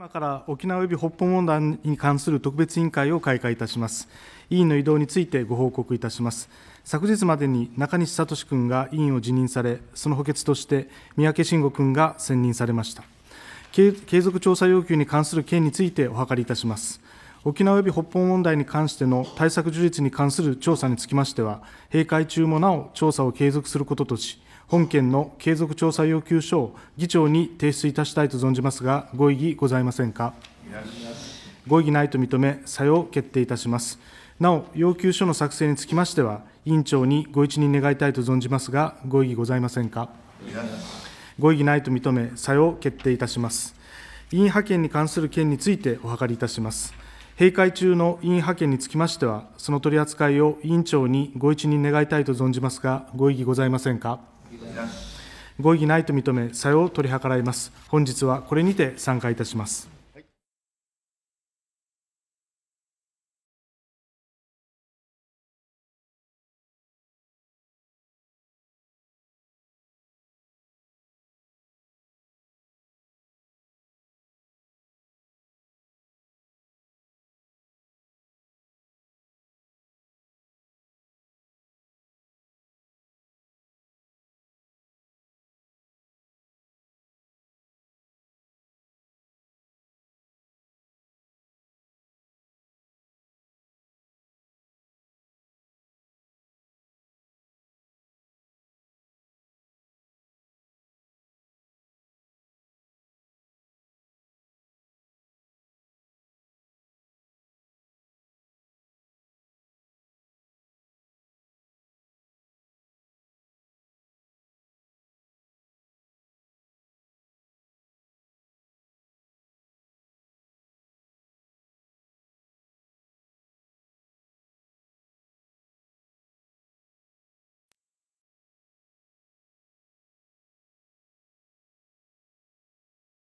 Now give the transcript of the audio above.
今から沖縄及び北方問題に関する特別委員会を開会いたします。委員の移動についてご報告いたします。昨日までに中西聡君が委員を辞任され、その補欠として三宅慎吾君が選任されました。継続調査要求に関する件についてお諮りいたします。沖縄及び北方問題に関しての対策樹立に関する調査につきましては、閉会中もなお調査を継続することとし、本件の継続調査要求書を議長に提出いたしたいと存じますが、ご異議ございませんか。ご異議ないと認め、作用決定いたします。なお、要求書の作成につきましては、委員長にご一任願いたいと存じますが、ご異議ございませんか。ご異議ないと認め、作用決定いたします。委員派遣に関する件についてお諮りいたします。閉会中の委員派遣につきましては、その取り扱いを委員長にご一任願いたいと存じますが、ご異議ございませんか。ご異議ないと認め、さよう取り計らいます。本日はこれにて参加いたします。